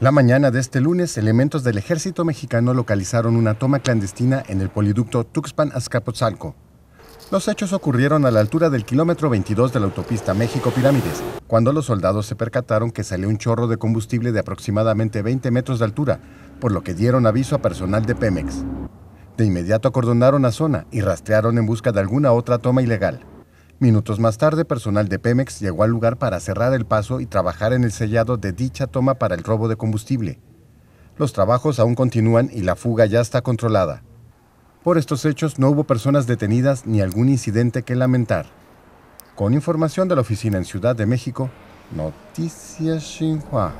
La mañana de este lunes, elementos del ejército mexicano localizaron una toma clandestina en el poliducto Tuxpan-Azcapotzalco. Los hechos ocurrieron a la altura del kilómetro 22 de la autopista México-Pirámides, cuando los soldados se percataron que salió un chorro de combustible de aproximadamente 20 metros de altura, por lo que dieron aviso a personal de Pemex. De inmediato acordonaron la zona y rastrearon en busca de alguna otra toma ilegal. Minutos más tarde, personal de Pemex llegó al lugar para cerrar el paso y trabajar en el sellado de dicha toma para el robo de combustible. Los trabajos aún continúan y la fuga ya está controlada. Por estos hechos no hubo personas detenidas ni algún incidente que lamentar. Con información de la oficina en Ciudad de México, Noticias Xinhua.